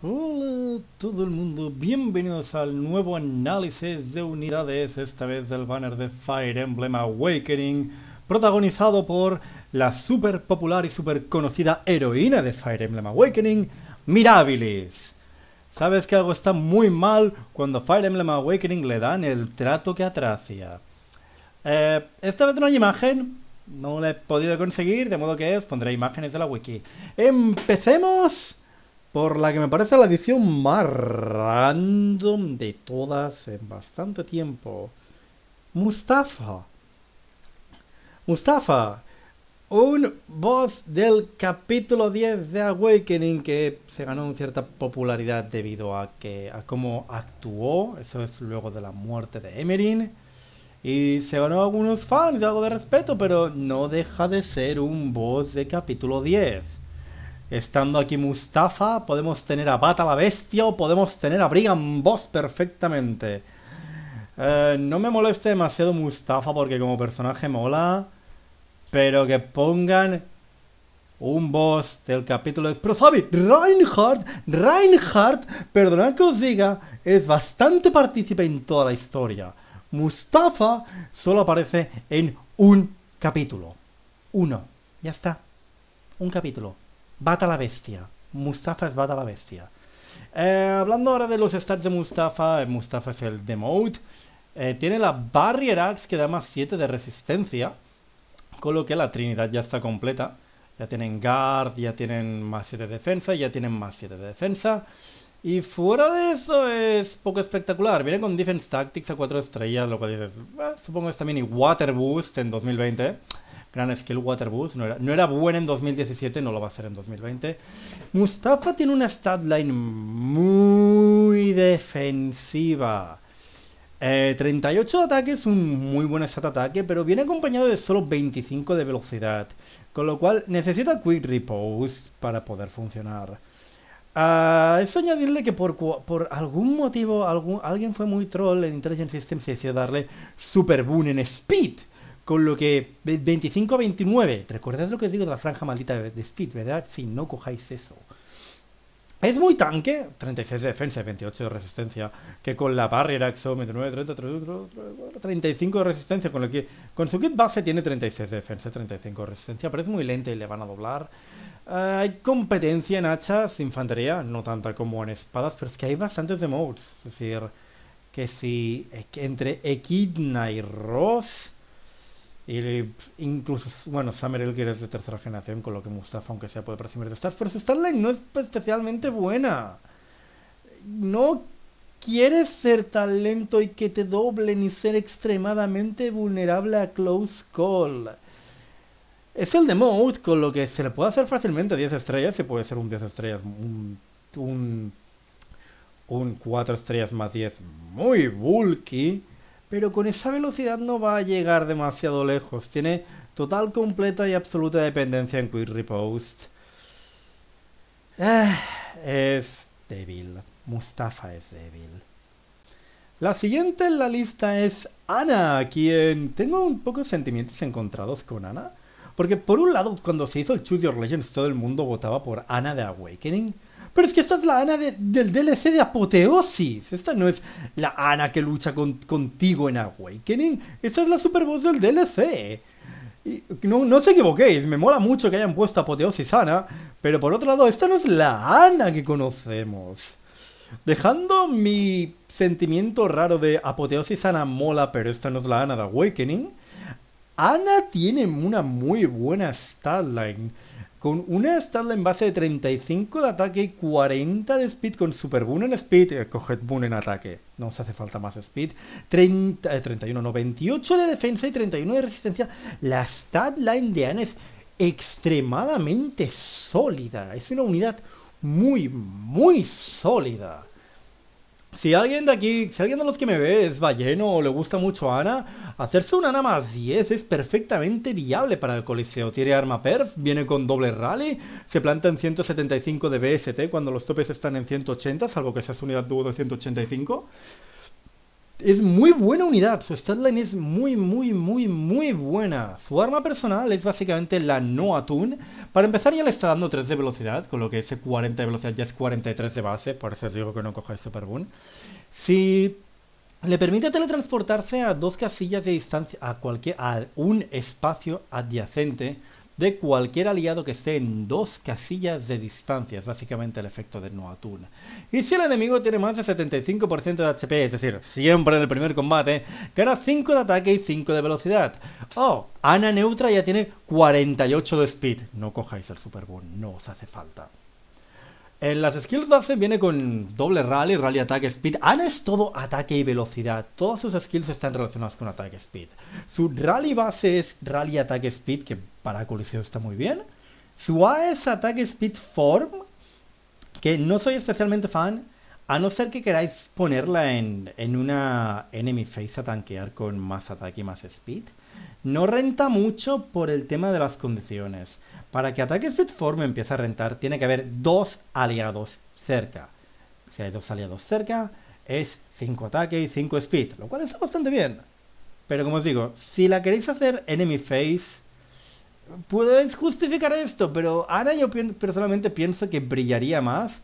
Hola todo el mundo, bienvenidos al nuevo análisis de unidades, esta vez del banner de Fire Emblem Awakening, protagonizado por la super popular y super conocida heroína de Fire Emblem Awakening, Mirabilis. Sabes que algo está muy mal cuando Fire Emblem Awakening le dan el trato que atracia. Eh, esta vez no hay imagen, no la he podido conseguir, de modo que os pondré imágenes de la wiki. ¡Empecemos! por la que me parece la edición más random de todas en bastante tiempo. Mustafa. Mustafa, un boss del capítulo 10 de Awakening que se ganó cierta popularidad debido a que a cómo actuó, eso es luego de la muerte de Emerin. Y se ganó algunos fans y algo de respeto, pero no deja de ser un boss de capítulo 10 Estando aquí Mustafa, podemos tener a Bata la Bestia o podemos tener a Brigham Boss perfectamente. Eh, no me moleste demasiado Mustafa porque como personaje mola. Pero que pongan un boss del capítulo de Fabi, Reinhardt, Reinhardt, perdonad que os diga, es bastante partícipe en toda la historia. Mustafa solo aparece en un capítulo. Uno. Ya está. Un capítulo. Bata la bestia. Mustafa es Bata la bestia. Eh, hablando ahora de los stats de Mustafa, eh, Mustafa es el Demote. Eh, tiene la Barrier Axe que da más 7 de resistencia. Con lo que la Trinidad ya está completa. Ya tienen Guard, ya tienen más 7 de defensa, ya tienen más 7 de defensa. Y fuera de eso es poco espectacular. Viene con Defense Tactics a 4 estrellas, lo cual dices, supongo que es también Water Boost en 2020 gran skill water boost. No era, bueno buena en 2017, no lo va a hacer en 2020. Mustafa tiene una stat line muy defensiva. 38 eh, de ataque es un muy buen stat ataque, pero viene acompañado de solo 25 de velocidad. Con lo cual necesita Quick Repose para poder funcionar. Ah, es añadirle que por, algún motivo alguien fue muy troll en Intelligent Systems y decidió darle Super Boon en Speed. Con lo que 25-29, recordad lo que os digo de la franja maldita de speed, ¿verdad? Si no cojáis eso. Es muy tanque, 36 de defensa, 28 de resistencia, que con la barrera axo 29, 30, 35 de resistencia, con lo que con su kit base tiene 36 de defensa, 35 de resistencia, pero es muy lento y le van a doblar. Eh, hay competencia en hachas, infantería, no tanta como en espadas, pero es que hay bastantes de modes, es decir, que si entre Equidna y Ross y incluso, bueno, Summer que es de tercera generación, con lo que Mustafa, aunque sea, puede presumir de Stars. Pero su Starlight no es especialmente buena. No quieres ser talento y que te doble, ni ser extremadamente vulnerable a close call. Es el de mode, con lo que se le puede hacer fácilmente 10 estrellas. Se puede ser un 10 estrellas, un, un, un 4 estrellas más 10 muy bulky pero con esa velocidad no va a llegar demasiado lejos. Tiene total, completa y absoluta dependencia en Quick Repost. Ah, es débil. Mustafa es débil. La siguiente en la lista es Ana, quien tengo un poco de sentimientos encontrados con Ana. Porque por un lado, cuando se hizo el Choose Your Legends, todo el mundo votaba por Ana de Awakening. Pero es que esta es la Ana del DLC de Apoteosis. Esta no es la Ana que lucha contigo en Awakening. Esta es la super voz del DLC. no, no os equivoquéis, me mola mucho que hayan puesto Apoteosis Ana. Pero por otro lado, esta no es la Ana que conocemos. Dejando mi sentimiento raro de Apoteosis Ana mola, pero esta no es la Ana de Awakening. Ana tiene una muy buena statline con una statline en base de 35 de ataque y 40 de speed con Super Boon en speed, y eh, coged Boon en ataque, no se hace falta más speed, 31, eh, no, 28 de defensa y 31 de resistencia. La Statline de Anne es extremadamente sólida, es una unidad muy, muy sólida. Si alguien de aquí, si alguien de los que me ve es balleno o le gusta mucho a Ana, hacerse una Ana más 10 es perfectamente viable para el Coliseo. Tiene arma perf, viene con doble rally, se planta en 175 de BST cuando los topes están en 180, salvo que seas unidad dúo de 185 es muy buena unidad. Su statline es muy, muy, muy, muy buena. Su arma personal es básicamente la Noa Toon. Para empezar, ya le está dando 3 de velocidad, con lo que ese 40 de velocidad ya es 43 de base. Por eso os digo que no cojáis Super Boon. Si le permite teletransportarse a dos casillas de distancia, a, cualquier, a un espacio adyacente de cualquier aliado que esté en dos casillas de distancia. Es básicamente el efecto de Noatun. Y si el enemigo tiene más de 75% de HP, es decir, siempre en el primer combate, gana 5 de ataque y 5 de velocidad. Oh, Ana Neutra ya tiene 48 de speed. No cojáis el Super no os hace falta. En eh, las skills base viene con doble rally, rally, ataque, speed. Ana es todo ataque y velocidad. Todas sus skills están relacionadas con ataque, speed. Su rally base es rally, ataque, speed, que para coliseo está muy bien. Su A es ataque, speed, form, que no soy especialmente fan, a no ser que queráis ponerla en, en una enemy face a tanquear con más ataque y más speed no renta mucho por el tema de las condiciones. Para que ataque Speedform empiece a rentar, tiene que haber dos aliados cerca. Si hay dos aliados cerca, es 5 ataque y 5 speed, lo cual está bastante bien. Pero como os digo, si la queréis hacer enemy face, podéis justificar esto, pero ahora yo personalmente pienso que brillaría más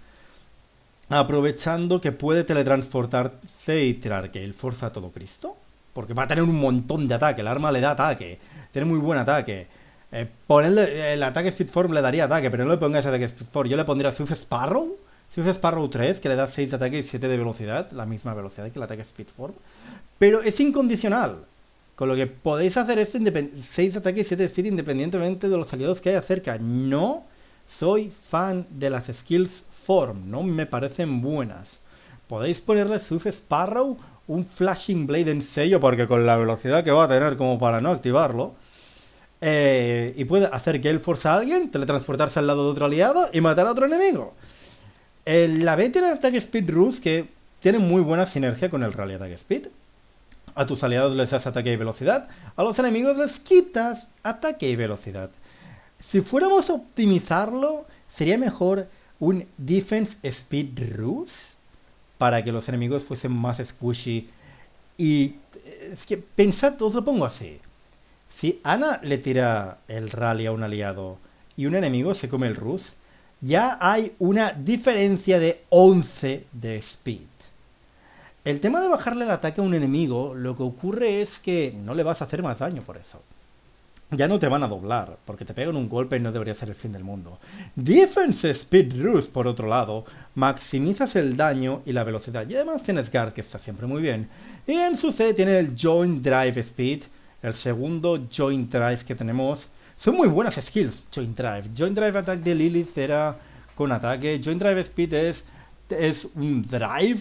aprovechando que puede teletransportarse y tirar el forza a todo Cristo. Porque va a tener un montón de ataque. El arma le da ataque. Tiene muy buen ataque. Eh, eh, el ataque Speedform le daría ataque, pero no le pongas ataque form Yo le pondría Swift Sparrow. Swift Sparrow 3, que le da 6 de ataque y 7 de velocidad. La misma velocidad que el ataque form Pero es incondicional. Con lo que podéis hacer esto 6 de ataque y 7 de speed independientemente de los aliados que hay cerca. No soy fan de las skills form, no me parecen buenas. Podéis ponerle Swift Sparrow un Flashing Blade en sello, porque con la velocidad que va a tener como para no activarlo, eh, y puede hacer que él force a alguien, teletransportarse al lado de otro aliado y matar a otro enemigo. Eh, la B tiene Attack Speed ruse que tiene muy buena sinergia con el Rally Attack Speed. A tus aliados les das ataque y velocidad, a los enemigos les quitas ataque y velocidad. Si fuéramos a optimizarlo, sería mejor un Defense Speed ruse para que los enemigos fuesen más squishy. Y eh, es que pensad, os lo pongo así. Si Ana le tira el rally a un aliado y un enemigo se come el Rus, ya hay una diferencia de 11 de speed. El tema de bajarle el ataque a un enemigo, lo que ocurre es que no le vas a hacer más daño por eso ya no te van a doblar, porque te pegan un golpe y no debería ser el fin del mundo. Defense Speed rush, por otro lado, maximizas el daño y la velocidad. Y además tienes Guard, que está siempre muy bien. Y en su C tiene el Joint Drive Speed, el segundo Joint Drive que tenemos. Son muy buenas skills, Joint Drive. Joint Drive Attack de Lilith era con ataque. Joint Drive Speed es, es un drive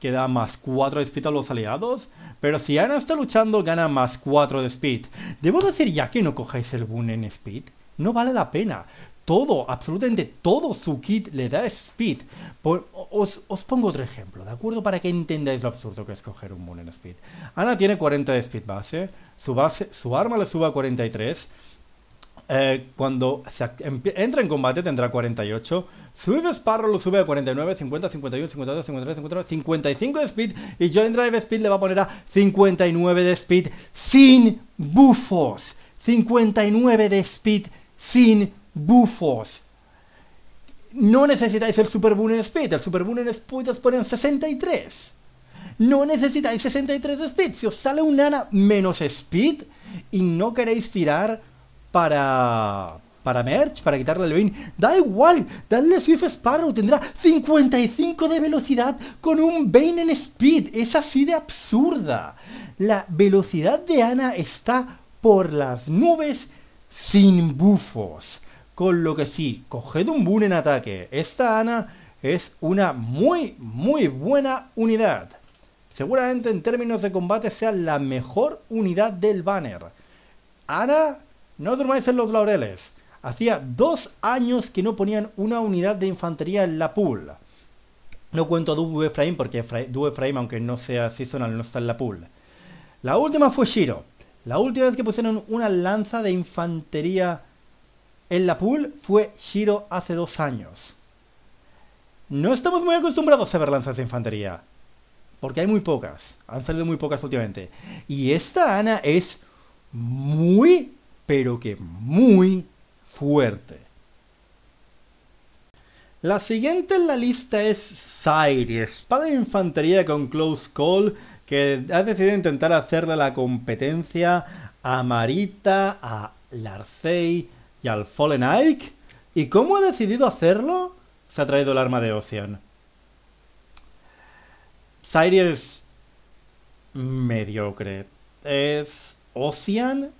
que da más 4 de speed a los aliados, pero si Ana está luchando gana más 4 de speed. Debo decir ya que no cojáis el boon en speed, no vale la pena. Todo, absolutamente todo su kit le da speed. os, pongo otro ejemplo, ¿de acuerdo? Para que entendáis lo absurdo que es coger un boon en speed. Ana tiene 40 de speed base, su, base, su arma le sube a 43 eh, cuando se entra en combate tendrá 48. Swift Sparrow lo sube a 49, 50, 51, 52, 53, 54, 55 de speed. Y Joint Drive Speed le va a poner a 59 de speed sin bufos. 59 de speed sin bufos. No necesitáis el Super Boon en Speed. El Super Boon en Speed os pone en 63. No necesitáis 63 de Speed. Si os sale un nana menos Speed y no queréis tirar para para Merch, para quitarle el Bane. Da igual, dadle Swift Sparrow, tendrá 55 de velocidad con un Vein en Speed. Es así de absurda. La velocidad de Ana está por las nubes sin bufos. Con lo que sí, coged un boon en ataque. Esta Ana es una muy, muy buena unidad. Seguramente en términos de combate sea la mejor unidad del banner. Ana no dormáis en los laureles. Hacía dos años que no ponían una unidad de infantería en la pool. No cuento a Dubu Efraim porque Dubu Efraim, aunque no sea seasonal, no está en la pool. La última fue Shiro. La última vez que pusieron una lanza de infantería en la pool fue Shiro hace dos años. No estamos muy acostumbrados a ver lanzas de infantería. Porque hay muy pocas. Han salido muy pocas últimamente. Y esta Ana es muy pero que muy fuerte. La siguiente en la lista es Sairi, espada de infantería con Close Call, que ha decidido intentar hacerle la competencia a Marita, a Larcei y al Fallen Ike. ¿Y cómo ha decidido hacerlo? Se ha traído el arma de Ocean. Sairi es mediocre. Es Ocean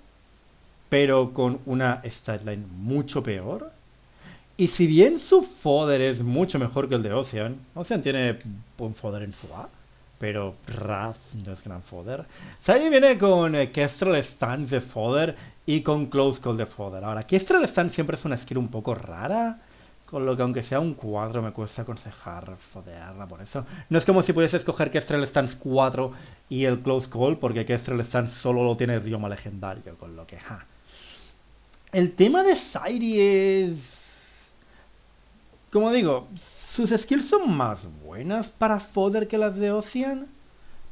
pero con una stateline mucho peor. Y si bien su fodder es mucho mejor que el de Ocean, Ocean tiene buen fodder en su A, pero Wrath no es gran fodder. Sairi viene con eh, Kestrel Stance de fodder y con Close Call de fodder. Ahora, Kestrel Stance siempre es una skill un poco rara, con lo que aunque sea un 4 me cuesta aconsejar foderla por eso. No es como si pudiese escoger Kestrel Stance 4 y el Close Call, porque Kestrel Stance solo lo tiene idioma Legendario, con lo que... Ja. El tema de Sairi es... Como digo, sus skills son más buenas para fodder que las de Ocean.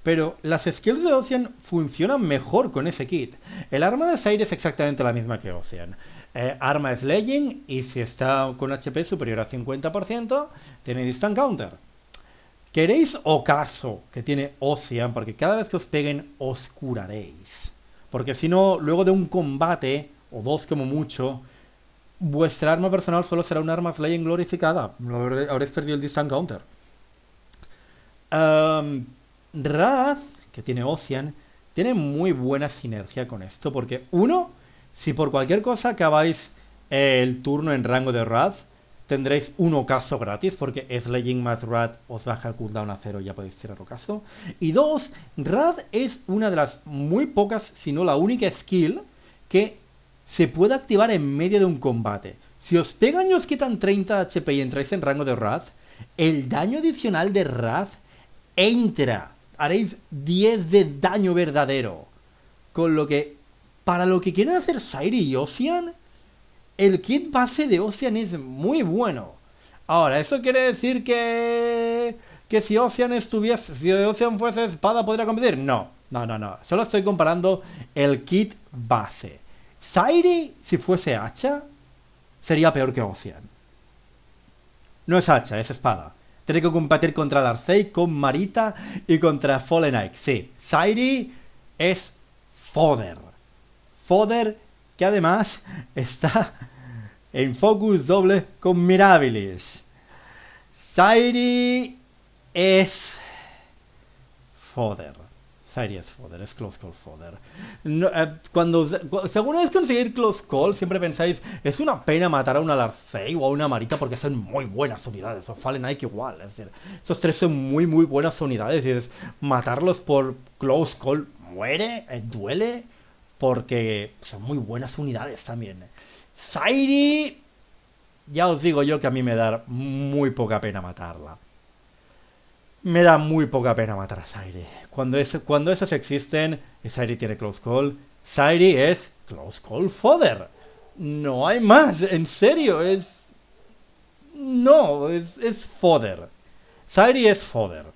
Pero las skills de Ocean funcionan mejor con ese kit. El arma de Sairi es exactamente la misma que Ocean. Eh, arma es Legend y si está con HP superior a 50%, tiene Distant Counter. ¿Queréis ocaso que tiene Ocean? Porque cada vez que os peguen, os curaréis. Porque si no, luego de un combate, o dos como mucho, vuestra arma personal solo será un arma flying glorificada. Habréis perdido el distant counter. que tiene Ocean, tiene muy buena sinergia con esto, porque uno, si por cualquier cosa acabáis el turno en rango de Raz, tendréis un ocaso gratis, porque Slaying más Rad os baja el cooldown a cero y ya podéis tirar ocaso. Y dos, Rad es una de las muy pocas, si no la única skill que se puede activar en medio de un combate. Si os pegan y os quitan 30 HP y entráis en rango de Wrath, el daño adicional de Wrath entra. Haréis 10 de daño verdadero. Con lo que, para lo que quieren hacer Sairi y Ocean, el kit base de Ocean es muy bueno. Ahora, eso quiere decir que... Que si Ocean estuviese... Si Ocean fuese espada, podría competir. No, no, no, no. Solo estoy comparando el kit base. Sairi, si fuese hacha, sería peor que Ocean. No es hacha, es espada. Tiene que combatir contra Darcey, con Marita y contra Fallen Ike. Sí, Sairi es Foder. Foder que además está en focus doble con Mirabilis. Sairi es Foder es Fodder, es Close Call Fodder. Según eh, cuando, según es conseguir Close Call, siempre pensáis, es una pena matar a una Larcei o a una Marita porque son muy buenas unidades, o Fallen Ike igual, es decir, esos tres son muy muy buenas unidades y es matarlos por Close Call muere, eh, duele, porque son muy buenas unidades también. Sairi, ya os digo yo que a mí me da muy poca pena matarla me da muy poca pena matar a Sairi. Cuando, cuando esos existen, Sairi tiene close call. Sairi es close call fodder. No hay más, en serio, es... No, es, es fodder. Sairi es fodder.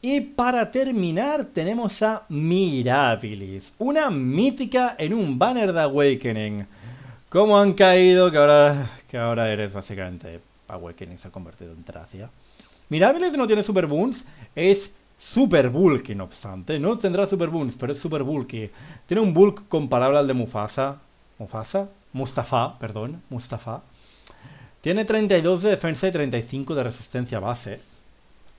Y para terminar tenemos a Mirabilis, una mítica en un banner de Awakening. ¿Cómo han caído que ahora, que ahora eres básicamente Awakening se ha convertido en Tracia? Mirabilis no tiene super boons, es super bulky, no obstante. No tendrá super boons, pero es super bulky. Tiene un bulk comparable al de Mufasa. ¿Mufasa? Mustafa, perdón, Mustafa. Tiene 32 de defensa y 35 de resistencia base.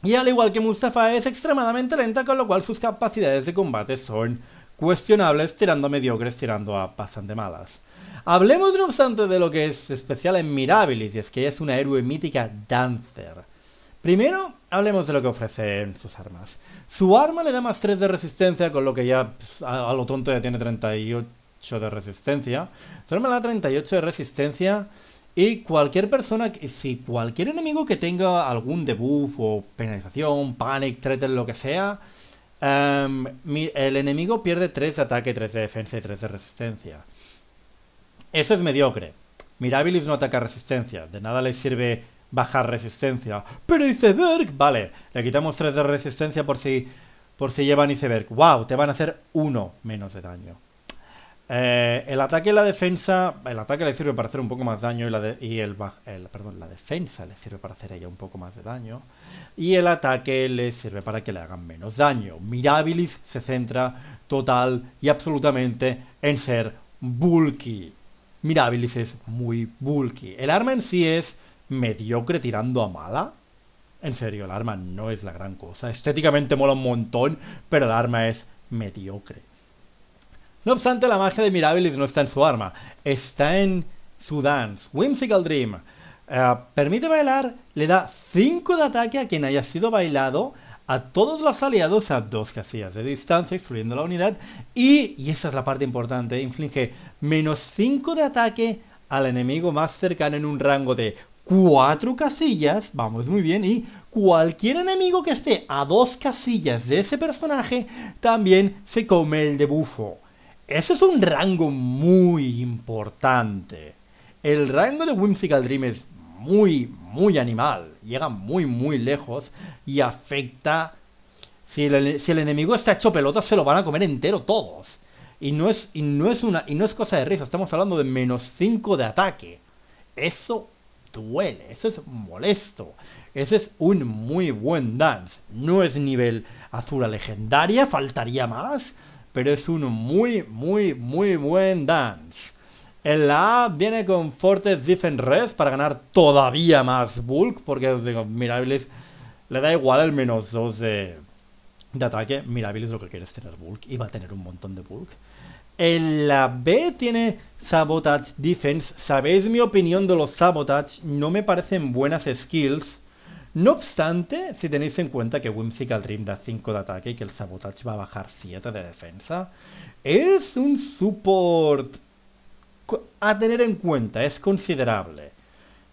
Y al igual que Mustafa es extremadamente lenta, con lo cual sus capacidades de combate son cuestionables, tirando a mediocres, tirando a bastante malas. Hablemos no obstante de lo que es especial en Mirabilis, y es que ella es una héroe mítica dancer. Primero, hablemos de lo que ofrecen sus armas. Su arma le da más 3 de resistencia, con lo que ya pues, a, lo tonto ya tiene 38 de resistencia. Su arma le da 38 de resistencia. Y cualquier persona, si cualquier enemigo que tenga algún debuff o penalización, panic, threat, lo que sea, em, el enemigo pierde 3 de ataque, 3 de defensa y 3 de resistencia. Eso es mediocre. Mirabilis no ataca resistencia. De nada le sirve baja resistencia. Pero iceberg, vale, le quitamos 3 de resistencia por si, por si llevan iceberg. ¡Wow! Te van a hacer 1 menos de daño. Eh, el ataque y la defensa, el ataque le sirve para hacer un poco más daño y, la el, perdón, la defensa le sirve para hacer ella un poco más de daño y el ataque le sirve para que le hagan menos daño. Mirabilis se centra total y absolutamente en ser bulky. Mirabilis es muy bulky. El arma en sí es mediocre tirando a mala. En serio, el arma no es la gran cosa. Estéticamente mola un montón, pero el arma es mediocre. No obstante, la magia de Mirabilis no está en su arma, está en su dance, Whimsical Dream. Eh, permite bailar, le da 5 de ataque a quien haya sido bailado, a todos los aliados a dos casillas de distancia, excluyendo la unidad, y, y esa es la parte importante, inflige menos 5 de ataque al enemigo más cercano en un rango de cuatro casillas, vamos muy bien, y cualquier enemigo que esté a dos casillas de ese personaje también se come el debufo. Eso es un rango muy importante. El rango de Whimsical Dream es muy, muy animal. Llega muy, muy lejos y afecta... Si el, enemigo está hecho pelota, se lo van a comer entero todos. Y no es, y no es, una, y no es cosa de risa, estamos hablando de menos 5 de ataque. Eso duele, eso es molesto. Ese es un muy buen dance. No es nivel azul legendaria, faltaría más, pero es un muy, muy, muy buen dance. En la A viene con Fortes Defense Res para ganar todavía más bulk, porque digo, Mirabilis le da igual el menos 2 de, ataque. Mirabilis lo que quiere es tener bulk y va a tener un montón de bulk. En la B tiene Sabotage Defense. Sabéis mi opinión de los Sabotage. No me parecen buenas skills. No obstante, si tenéis en cuenta que Whimsical Dream da 5 de ataque y que el Sabotage va a bajar 7 de defensa, es un support a tener en cuenta, es considerable.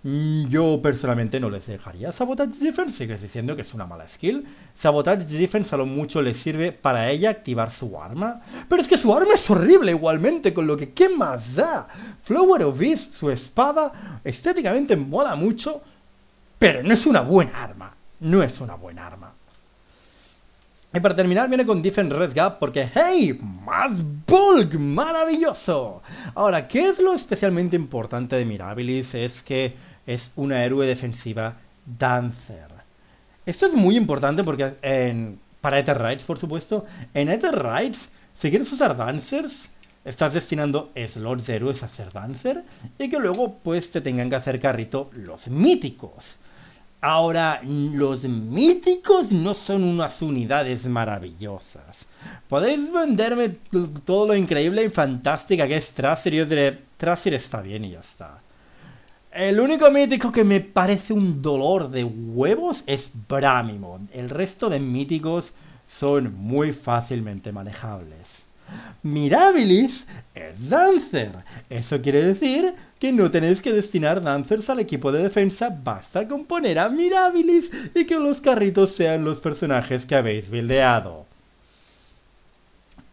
Yo personalmente no les dejaría Sabotage Defense, sigues diciendo que es una mala skill. Sabotage Defense a lo mucho le sirve para ella activar su arma. Pero es que su arma es horrible igualmente, con lo que ¿qué más da? Flower of Beast, su espada, estéticamente mola mucho, pero no es una buena arma. No es una buena arma. Y para terminar viene con Defense Red Gap porque ¡Hey! ¡Más Bulk! ¡Maravilloso! Ahora, ¿qué es lo especialmente importante de Mirabilis? Es que es una héroe defensiva Dancer. Esto es muy importante porque en, para Ether Rides por supuesto, en Ether Rides si quieres usar Dancers, estás destinando slots de héroes a ser Dancer y que luego pues te tengan que hacer carrito los míticos. Ahora, los míticos no son unas unidades maravillosas. Podéis venderme todo lo increíble y fantástica que es Tracer y yo diré, Tracer está bien y ya está. El único mítico que me parece un dolor de huevos es Bramimon. El resto de míticos son muy fácilmente manejables. Mirabilis es Dancer. Eso quiere decir que no tenéis que destinar Dancers al equipo de defensa, basta con poner a Mirabilis y que los carritos sean los personajes que habéis buildeado.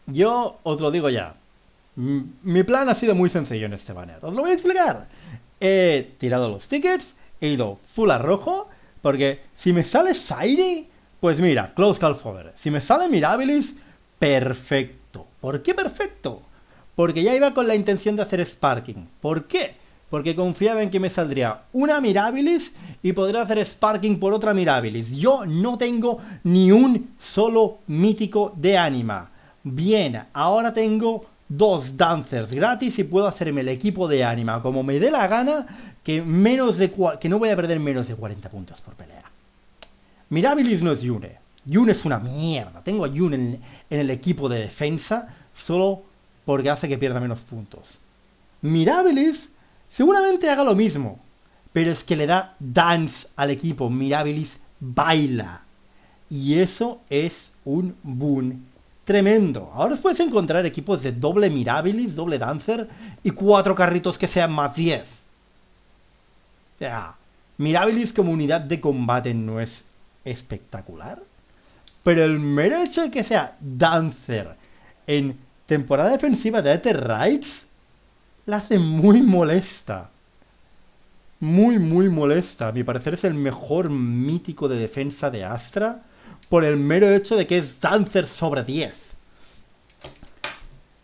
Yo os lo digo ya. Mi plan ha sido muy sencillo en este banner. Os lo voy a explicar he tirado los tickets, he ido full a rojo, porque si me sale Sairi, pues mira, Close Call Fodder. Si me sale Mirabilis, perfecto. ¿Por qué perfecto? Porque ya iba con la intención de hacer Sparking. ¿Por qué? Porque confiaba en que me saldría una Mirabilis y podría hacer Sparking por otra Mirabilis. Yo no tengo ni un solo mítico de ánima. Bien, ahora tengo dos dancers gratis y puedo hacerme el equipo de ánima como me dé la gana, que, menos de que no voy a perder menos de 40 puntos por pelea. Mirabilis no es Yune. Yune es una mierda. Tengo a Yune en, el equipo de defensa solo porque hace que pierda menos puntos. Mirabilis seguramente haga lo mismo, pero es que le da dance al equipo. Mirabilis baila. Y eso es un boon Tremendo. Ahora os puedes encontrar equipos de doble Mirabilis, doble Dancer y cuatro carritos que sean más 10. O sea, Mirabilis como unidad de combate no es espectacular. Pero el mero hecho de que sea Dancer en temporada defensiva de Aether Rides la hace muy molesta. Muy, muy molesta. A mi parecer es el mejor mítico de defensa de Astra por el mero hecho de que es Dancer sobre 10.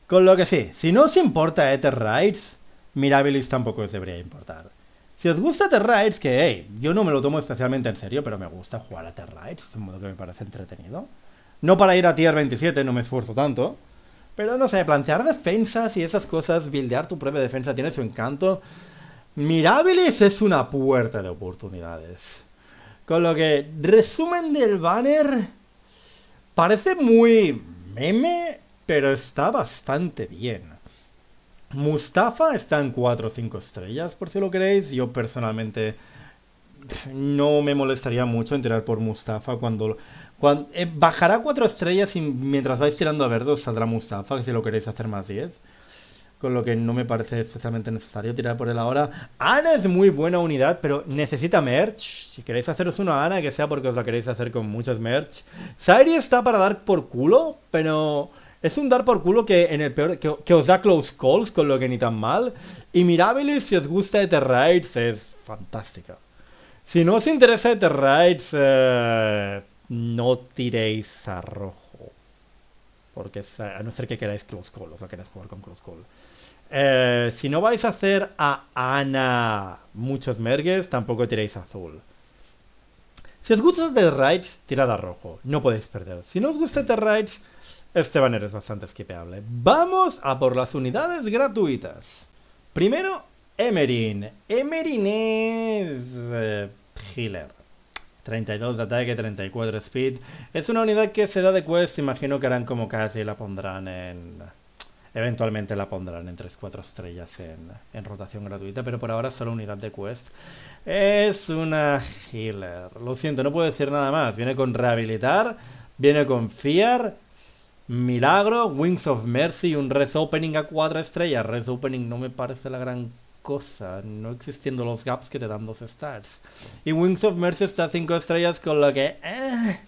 Con lo que sí, si no os importa Ether Rides, Mirabilis tampoco os debería importar. Si os gusta Ether Rides, que hey, yo no me lo tomo especialmente en serio, pero me gusta jugar a Rides, es un modo que me parece entretenido. No para ir a tier 27, no me esfuerzo tanto. Pero no sé, plantear defensas y esas cosas, buildear tu propia defensa tiene su encanto. Mirabilis es una puerta de oportunidades. Con lo que, resumen del banner. Parece muy meme, pero está bastante bien. Mustafa está en 4 o 5 estrellas, por si lo queréis. Yo personalmente no me molestaría mucho tirar por Mustafa cuando... Eh, bajará 4 estrellas y mientras vais tirando a verdos saldrá Mustafa, si lo queréis hacer más 10 con lo que no me parece especialmente necesario tirar por él ahora. Ana es muy buena unidad, pero necesita merch. Si queréis haceros una Ana, que sea porque os la queréis hacer con muchas merch. Sairi está para dar por culo, pero es un dar por culo que en el peor que, os da close calls, con lo que ni tan mal. Y Mirabilis, si os gusta Rides es fantástica. Si no os interesa Eterrights, Rides eh, no tiréis a rojo. Porque a no ser que queráis close call, o queráis jugar con close call. Eh, si no vais a hacer a Ana muchos mergues, tampoco tiréis azul. Si os gusta The Rides, tirad a rojo. No podéis perder. Si no os gusta The Rides, este banner es bastante esquipeable. Vamos a por las unidades gratuitas. Primero, Emerin. Emerin es... Eh, healer. 32 de ataque, 34 speed. Es una unidad que se da de quest, imagino que harán como casi la pondrán en Eventualmente la pondrán en 3-4 estrellas en, rotación gratuita, pero por ahora solo unidad de quest. Es una healer. Lo siento, no puedo decir nada más. Viene con rehabilitar, viene con fear Milagro, Wings of Mercy, un Res Opening a 4 estrellas. Res Opening no me parece la gran cosa, no existiendo los gaps que te dan dos stars. Y Wings of Mercy está a 5 estrellas, con lo que. Eh,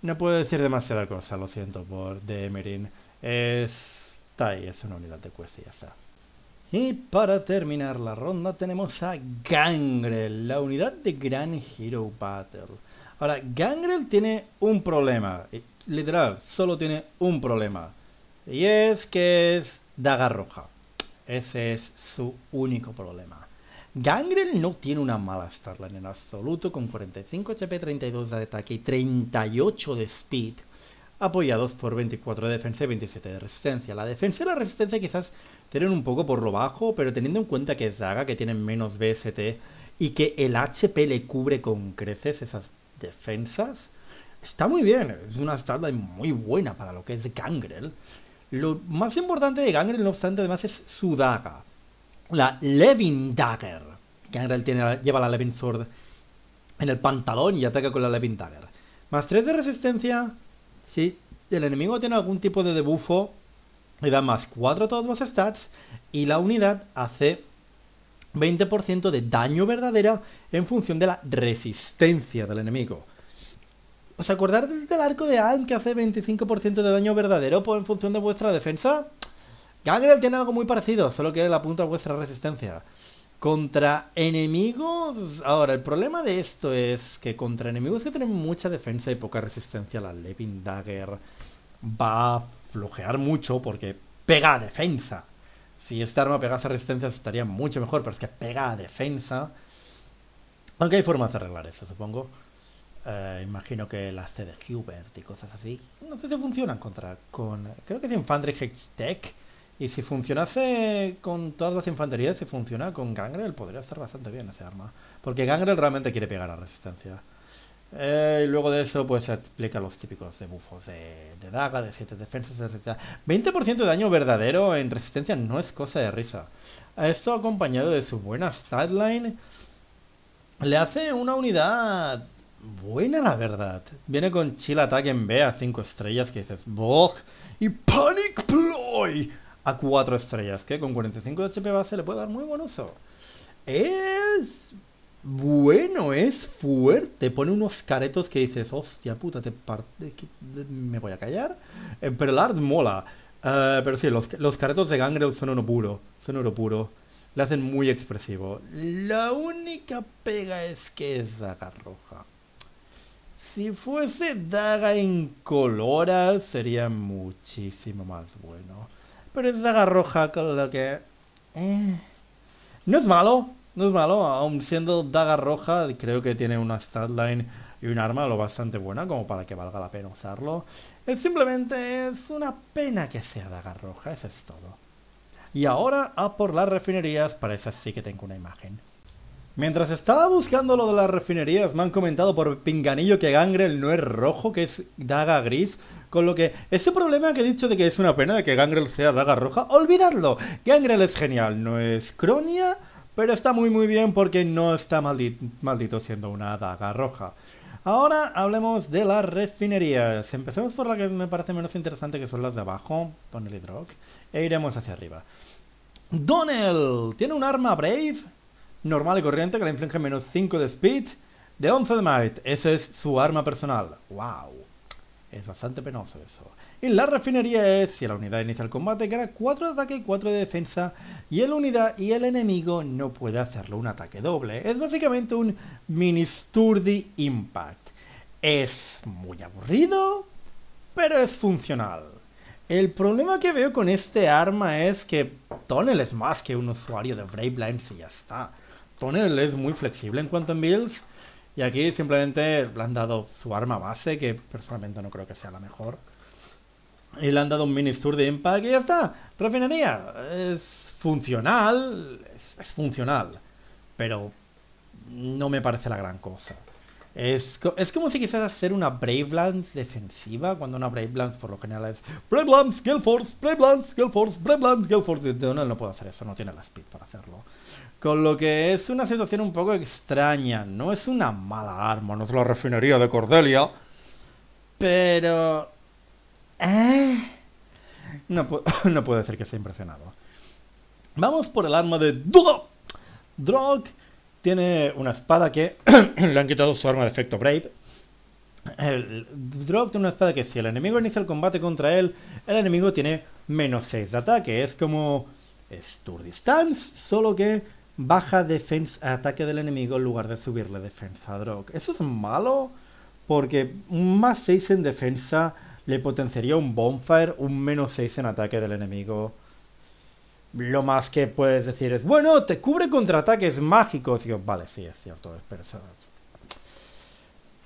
no puedo decir demasiada cosa, lo siento por Demerin. Es ahí, es una unidad de está. Y para terminar la ronda tenemos a Gangrel, la unidad de Gran Hero Battle. Ahora, Gangrel tiene un problema, eh, literal, solo tiene un problema. Y es que es daga roja. Ese es su único problema. Gangrel no tiene una mala Starline en absoluto, con 45 HP, 32 de ataque y 38 de speed apoyados por 24 de defensa y 27 de resistencia. La defensa y la resistencia quizás tienen un poco por lo bajo, pero teniendo en cuenta que es Daga que tiene menos BST y que el HP le cubre con creces esas defensas, está muy bien. Es una stat muy buena para lo que es Gangrel. Lo más importante de Gangrel, no obstante, además es su daga, la Levin Dagger. Gangrel lleva la Levin Sword en el pantalón y ataca con la Levin Dagger. Más 3 de resistencia, si el enemigo tiene algún tipo de debufo, le da más 4 a todos los stats y la unidad hace 20% de daño verdadera en función de la resistencia del enemigo. ¿Os acordáis del arco de Alm que hace 25% de daño verdadero en función de vuestra defensa? Gangrel tiene algo muy parecido, solo que le apunta a vuestra resistencia. Contra enemigos. Ahora, el problema de esto es que contra enemigos que tienen mucha defensa y poca resistencia, la Levin Dagger va a flojear mucho porque pega a defensa. Si esta arma pegase resistencia, estaría mucho mejor, pero es que pega a defensa. Aunque hay formas de arreglar eso, supongo. Eh, imagino que las C de Hubert y cosas así. No sé si funcionan contra. con Creo que es Infantry Tech y si funcionase con todas las infanterías, si funciona con Gangrel, podría estar bastante bien ese arma. Porque Gangrel realmente quiere pegar a resistencia. Eh, y luego de eso, pues se explica los típicos de de, daga, de 7 defensas, etc. 20% de daño verdadero en resistencia no es cosa de risa. Esto acompañado de su buena statline, le hace una unidad buena, la verdad. Viene con chill attack en B a 5 estrellas que dices, ¡Bog! Y Panic Ploy a 4 estrellas, que con 45 de HP base le puede dar muy buen uso. Es bueno, es fuerte. Pone unos caretos que dices, hostia puta, te me voy a callar. Eh, pero el art mola. Eh, pero sí, los, caretos de Gangrel son uno puro. Son oro puro. Le hacen muy expresivo. La única pega es que es daga roja. Si fuese daga incolora, sería muchísimo más bueno. Pero es daga roja con lo que... Eh, no es malo, no es malo, aún siendo daga roja, creo que tiene una statline y un arma lo bastante buena como para que valga la pena usarlo. Es simplemente es una pena que sea daga roja, eso es todo. Y ahora a por las refinerías, para esas sí que tengo una imagen. Mientras estaba buscando lo de las refinerías, me han comentado por pinganillo que Gangrel no es rojo, que es daga gris. Con lo que ese problema que he dicho de que es una pena de que Gangrel sea daga roja, olvidadlo. Gangrel es genial, no es cronia, pero está muy muy bien porque no está maldito, siendo una daga roja. Ahora hablemos de las refinerías. Empecemos por la que me parece menos interesante, que son las de abajo, Donnell y Drog, e iremos hacia arriba. Donnell tiene un arma Brave normal y corriente que le inflige menos 5 de speed de 11 de might. Eso es su arma personal. ¡Wow! Es bastante penoso eso. Y la refinería es, si la unidad inicia el combate, gana 4 de ataque y 4 de defensa, y la unidad y el enemigo no puede hacerlo un ataque doble. Es básicamente un mini Sturdy Impact. Es muy aburrido, pero es funcional. El problema que veo con este arma es que Tonel es más que un usuario de Brave Lines y ya está él es muy flexible en cuanto a builds. Y aquí simplemente le han dado su arma base, que personalmente no creo que sea la mejor. Y le han dado un mini tour de impact y ya está. Refinería. Es funcional. Es, funcional. Pero no me parece la gran cosa. Es, como si quisieras hacer una Brave Lance defensiva, cuando una Brave Lance por lo general es Lance, Kill Force, Brave Lance, Kill Force, Brave Lance, Kill Force. No, no hacer eso, no tiene la speed para hacerlo. Con lo que es una situación un poco extraña. No es una mala arma, no es la refinería de Cordelia. Pero... ¿eh? No, puedo decir que sea impresionado. Vamos por el arma de Dudo. Drog tiene una espada que le han quitado su arma de efecto Brave. El Drog tiene una espada que si el enemigo inicia el combate contra él, el enemigo tiene menos 6 de ataque. Es como Sturdy Stance, solo que baja defensa ataque del enemigo en lugar de subirle defensa a Drog. ¿Eso es malo? Porque un más 6 en defensa le potenciaría un bonfire, un menos 6 en ataque del enemigo. Lo más que puedes decir es, bueno, te cubre contra ataques mágicos. Y vale, sí, es cierto, es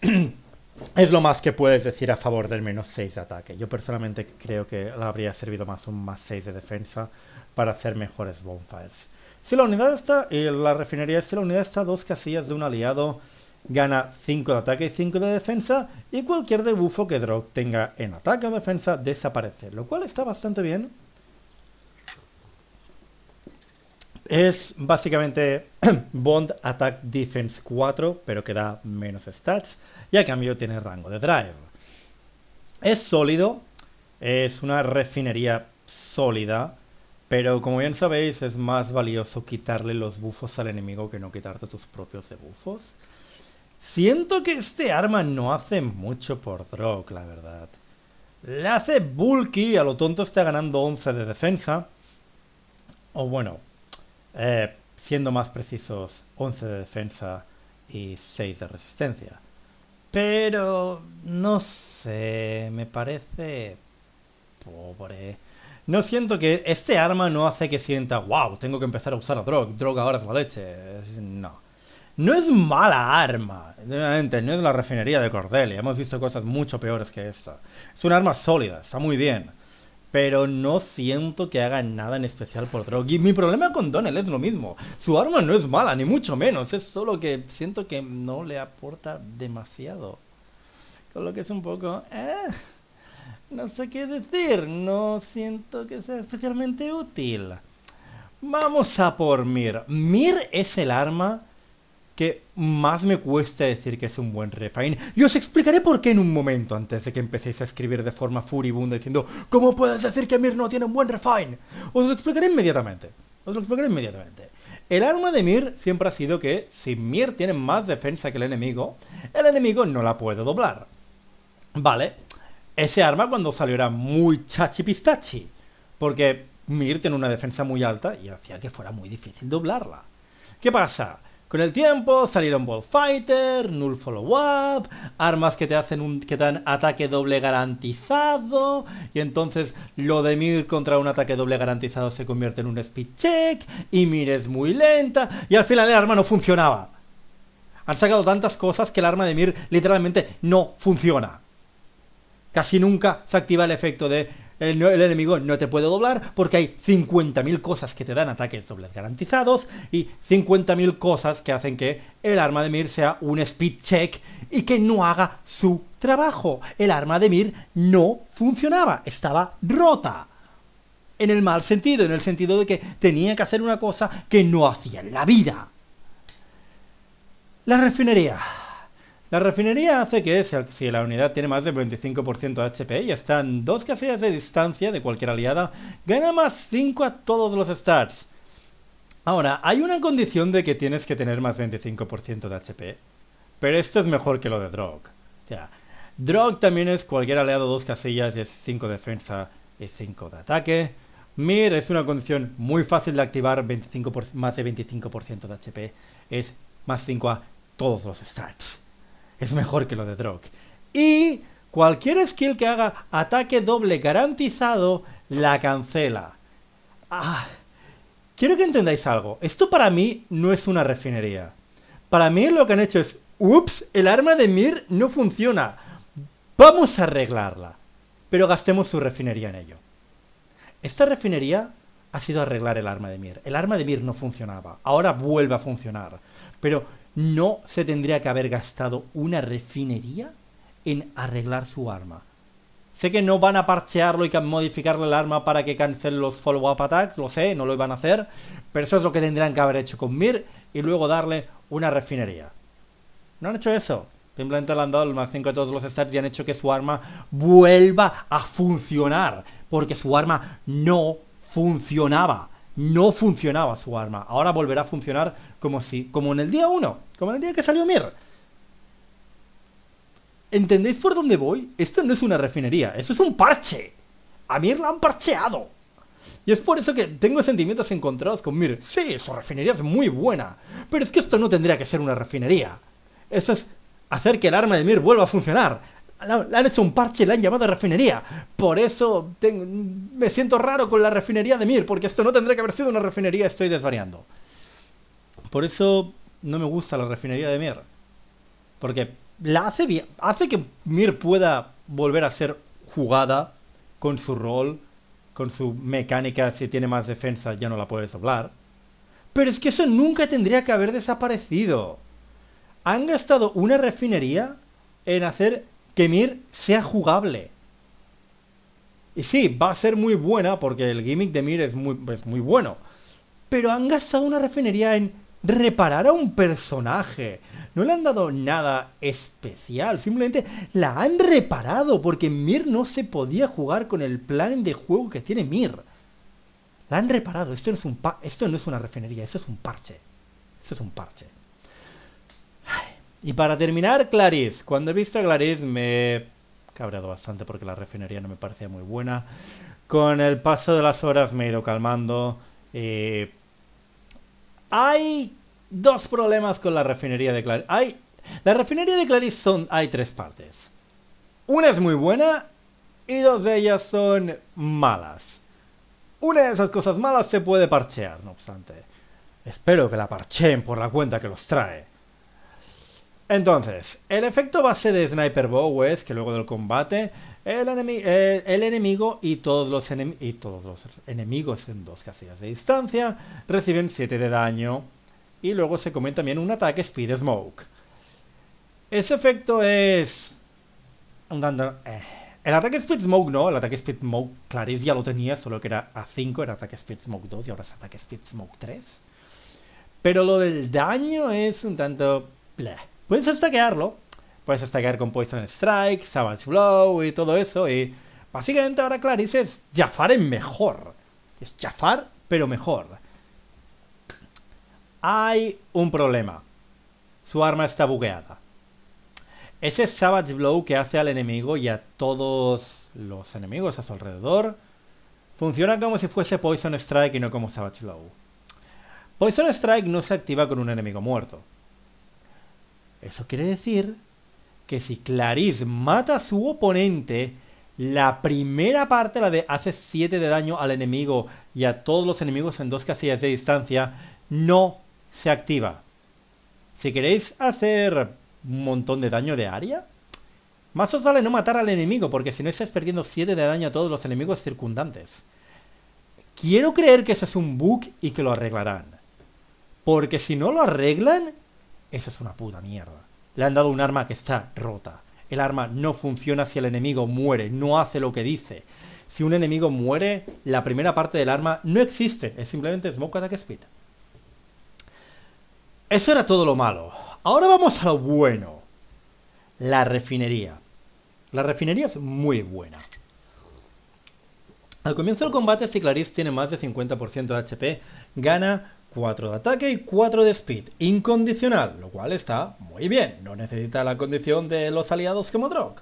Es lo más que puedes decir a favor del menos 6 de ataque. Yo personalmente creo que le habría servido más un más 6 de defensa para hacer mejores bonfires. Si la unidad está, y eh, la refinería, si la unidad está dos casillas de un aliado, gana 5 de ataque y 5 de defensa, y cualquier debufo que Drog tenga en ataque o defensa desaparece, lo cual está bastante bien. Es básicamente Bond Attack Defense 4, pero que da menos stats, y a cambio tiene rango de drive. Es sólido, es una refinería sólida, pero como bien sabéis, es más valioso quitarle los bufos al enemigo que no quitarte tus propios bufos. Siento que este arma no hace mucho por Drog, la verdad. Le hace bulky, a lo tonto está ganando 11 de defensa. O bueno, eh, siendo más precisos, 11 de defensa y 6 de resistencia. Pero, no sé, me parece pobre. No siento que este arma no hace que sienta, wow, tengo que empezar a usar a Drog, Drog ahora es la leche. No. No es mala arma, realmente, no es la refinería de Cordelia, hemos visto cosas mucho peores que esta. Es un arma sólida, está muy bien, pero no siento que haga nada en especial por Drog. Y mi problema con Donnell es lo mismo, su arma no es mala, ni mucho menos, es solo que siento que no le aporta demasiado. Con lo que es un poco... Eh. No sé qué decir, no siento que sea especialmente útil. Vamos a por Mir. Mir es el arma que más me cuesta decir que es un buen refine. Y os explicaré por qué en un momento antes de que empecéis a escribir de forma furibunda diciendo ¿Cómo puedes decir que Mir no tiene un buen refine? Os lo explicaré inmediatamente. Os lo explicaré inmediatamente. El arma de Mir siempre ha sido que si Mir tiene más defensa que el enemigo, el enemigo no la puede doblar. Vale, ese arma cuando salió era muy chachi pistachi, porque Mir tiene una defensa muy alta y hacía que fuera muy difícil doblarla. ¿Qué pasa? Con el tiempo salieron Ball Fighter, Null Follow Up, armas que te hacen un, que dan ataque doble garantizado, y entonces lo de Mir contra un ataque doble garantizado se convierte en un speed check, y Mir es muy lenta, y al final el arma no funcionaba. Han sacado tantas cosas que el arma de Mir literalmente no funciona. Casi nunca se activa el efecto de el, enemigo no te puede doblar porque hay 50.000 cosas que te dan ataques dobles garantizados y 50.000 cosas que hacen que el arma de Mir sea un speed check y que no haga su trabajo. El arma de Mir no funcionaba, estaba rota. En el mal sentido, en el sentido de que tenía que hacer una cosa que no hacía en la vida. La refinería. La refinería hace que, si la unidad tiene más de 25% de HP y está en dos casillas de distancia de cualquier aliada, gana más 5 a todos los stats. Ahora, hay una condición de que tienes que tener más 25% de HP, pero esto es mejor que lo de Drog. Drog también es cualquier aliado dos casillas, y es 5 de defensa y 5 de ataque. Mir es una condición muy fácil de activar, más de 25% de HP, es más 5 a todos los stats es mejor que lo de Drog. Y cualquier skill que haga ataque doble garantizado la cancela. Ah, quiero que entendáis algo. Esto para mí no es una refinería. Para mí lo que han hecho es, ups, el arma de Mir no funciona. Vamos a arreglarla. Pero gastemos su refinería en ello. Esta refinería ha sido arreglar el arma de Mir. El arma de Mir no funcionaba. Ahora vuelve a funcionar. Pero ¿No se tendría que haber gastado una refinería en arreglar su arma? Sé que no van a parchearlo y modificarle el arma para que cancele los follow-up attacks, lo sé, no lo iban a hacer, pero eso es lo que tendrían que haber hecho con Mir y luego darle una refinería. No han hecho eso. Simplemente han dado el más 5 de todos los stats y han hecho que su arma vuelva a funcionar. Porque su arma no funcionaba no funcionaba su arma. Ahora volverá a funcionar como si, como en el día 1, como en el día que salió Mir. ¿Entendéis por dónde voy? Esto no es una refinería, esto es un parche. A Mir la han parcheado. Y es por eso que tengo sentimientos encontrados con Mir. Sí, su refinería es muy buena, pero es que esto no tendría que ser una refinería. Eso es hacer que el arma de Mir vuelva a funcionar le han hecho un parche, le han llamado refinería. Por eso me siento raro con la refinería de Mir, porque esto no tendría que haber sido una refinería, estoy desvariando. Por eso no me gusta la refinería de Mir. Porque la hace hace que Mir pueda volver a ser jugada con su rol, con su mecánica, si tiene más defensa ya no la puedes doblar. Pero es que eso nunca tendría que haber desaparecido. Han gastado una refinería en hacer que Mir sea jugable. Y sí, va a ser muy buena porque el gimmick de Mir es muy, muy bueno. Pero han gastado una refinería en reparar a un personaje. No le han dado nada especial, simplemente la han reparado porque Mir no se podía jugar con el plan de juego que tiene Mir. La han reparado, esto no es, un esto no es una refinería, esto es un parche. Esto es un parche. Y para terminar, Clarice. Cuando he visto a Clarice me he cabreado bastante porque la refinería no me parecía muy buena. Con el paso de las horas me he ido calmando. Eh, hay dos problemas con la refinería de Clarice. Hay, la refinería de Clarice son, hay tres partes. Una es muy buena y dos de ellas son malas. Una de esas cosas malas se puede parchear, no obstante. Espero que la parcheen por la cuenta que los trae. Entonces, el efecto base de Sniper Bow es que luego del combate, el, enemigo y todos, los y todos los enemigos en dos casillas de distancia reciben 7 de daño y luego se comen también un ataque Speed Smoke. Ese efecto es... Un tanto... Eh, el ataque Speed Smoke no, el ataque Speed Smoke Clarice ya lo tenía, solo que era a 5, era ataque Speed Smoke 2 y ahora es ataque Speed Smoke 3. Pero lo del daño es un tanto... Bleh. Pues puedes stackearlo. Puedes stackear con Poison Strike, Savage Blow y todo eso. Y básicamente ahora Clarice es Jafar en mejor. Es Jafar, pero mejor. Hay un problema. Su arma está bugueada. Ese Savage Blow que hace al enemigo y a todos los enemigos a su alrededor funciona como si fuese Poison Strike y no como Savage Blow. Poison Strike no se activa con un enemigo muerto. Eso quiere decir que si Clarice mata a su oponente, la primera parte, la de hace 7 de daño al enemigo y a todos los enemigos en dos casillas de distancia, no se activa. Si queréis hacer un montón de daño de área, más os vale no matar al enemigo, porque si no estáis perdiendo 7 de daño a todos los enemigos circundantes. Quiero creer que eso es un bug y que lo arreglarán. Porque si no lo arreglan, esa es una puta mierda. Le han dado un arma que está rota. El arma no funciona si el enemigo muere, no hace lo que dice. Si un enemigo muere, la primera parte del arma no existe, es simplemente Smoke Attack Speed. Eso era todo lo malo. Ahora vamos a lo bueno. La refinería. La refinería es muy buena. Al comienzo del combate, si Clarice tiene más de 50% de HP, gana 4 de ataque y 4 de speed, incondicional, lo cual está muy bien, no necesita la condición de los aliados como Drog.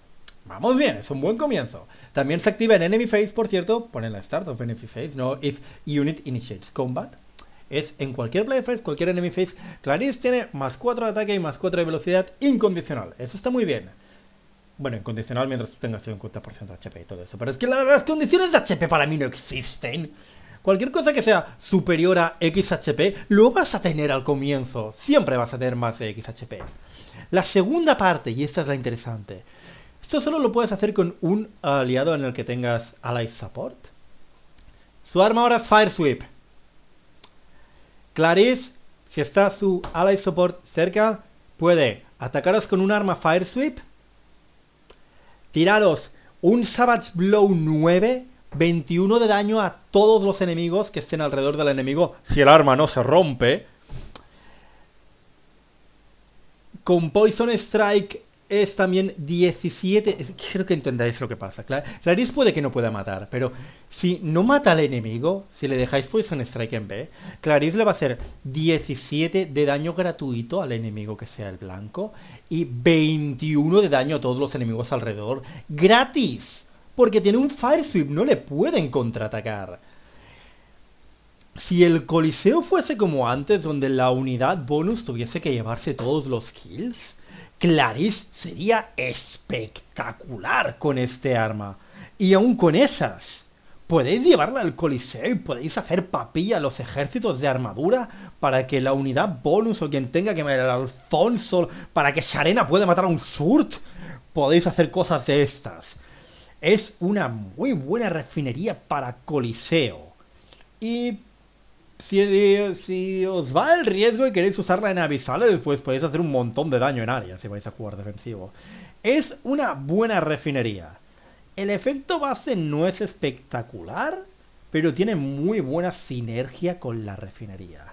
Vamos bien, es un buen comienzo. También se activa en Enemy Phase, por cierto, ponen la Start of Enemy Phase, no If Unit Initiates Combat. Es en cualquier play phase, cualquier enemy phase. Clarice tiene más 4 de ataque y más 4 de velocidad incondicional. Eso está muy bien. Bueno, incondicional mientras tú tengas 50% de HP y todo eso. Pero es que las condiciones de HP para mí no existen. Cualquier cosa que sea superior a XHP, lo vas a tener al comienzo. Siempre vas a tener más de XHP. La segunda parte, y esta es la interesante. Esto solo lo puedes hacer con un aliado en el que tengas Ally Support. Su arma ahora es Fire Sweep. Clarice, si está su Ally Support cerca, puede atacaros con un arma Fire Sweep, tiraros un Savage Blow 9 21 de daño a todos los enemigos que estén alrededor del enemigo si el arma no se rompe. Con Poison Strike es también 17. Quiero que entendáis lo que pasa. Clarice puede que no pueda matar, pero si no mata al enemigo, si le dejáis Poison Strike en B, Clarice le va a hacer 17 de daño gratuito al enemigo que sea el blanco y 21 de daño a todos los enemigos alrededor. ¡Gratis! Porque tiene un Fire Sweep, no le pueden contraatacar. Si el Coliseo fuese como antes, donde la unidad bonus tuviese que llevarse todos los kills, Clarice sería espectacular con este arma. Y aún con esas, podéis llevarla al coliseo y podéis hacer papilla a los ejércitos de armadura para que la unidad bonus o quien tenga que matar al Alfonso, para que Sharena pueda matar a un Surt, podéis hacer cosas de estas es una muy buena refinería para Coliseo. Y si, eh, os va el riesgo y queréis usarla en avisales, pues podéis hacer un montón de daño en área si vais a jugar defensivo. Es una buena refinería. El efecto base no es espectacular, pero tiene muy buena sinergia con la refinería.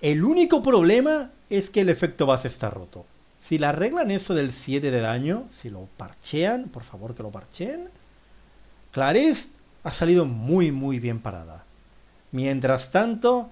El único problema es que el efecto base está roto. Si la arreglan eso del 7 de daño, si lo parchean, por favor que lo parcheen, Clarice ha salido muy muy bien parada. Mientras tanto,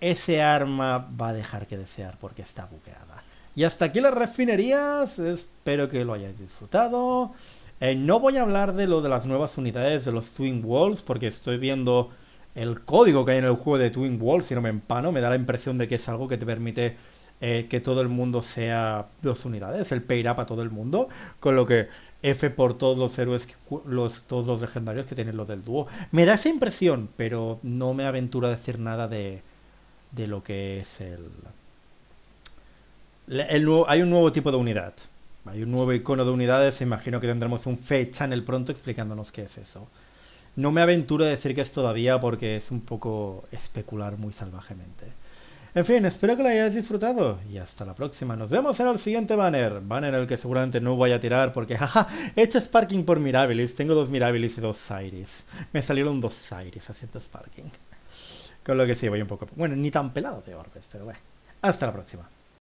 ese arma va a dejar que desear porque está buqueada. Y hasta aquí las refinerías, espero que lo hayáis disfrutado. Eh, no voy a hablar de lo de las nuevas unidades de los Twin Walls porque estoy viendo el código que hay en el juego de Twin Walls, si no me empano, me da la impresión de que es algo que te permite eh, que todo el mundo sea dos unidades, el pay up a todo el mundo, con lo que F por todos los héroes, los, todos los legendarios que tienen los del dúo. Me da esa impresión, pero no me aventuro a decir nada de, de lo que es el, Hay un nuevo tipo de unidad. Hay un nuevo icono de unidades. Imagino que tendremos un fecha En el pronto explicándonos qué es eso. No me aventuro a decir que es todavía porque es un poco especular muy salvajemente. En fin, espero que lo hayáis disfrutado y hasta la próxima. Nos vemos en el siguiente banner. Banner el que seguramente no voy a tirar porque, jaja, he hecho Sparking por Mirabilis. Tengo dos Mirabilis y dos Siris. Me salieron dos siris haciendo Sparking. Con lo que sí, voy un poco... Bueno, ni tan pelado de orbes, pero bueno. Hasta la próxima.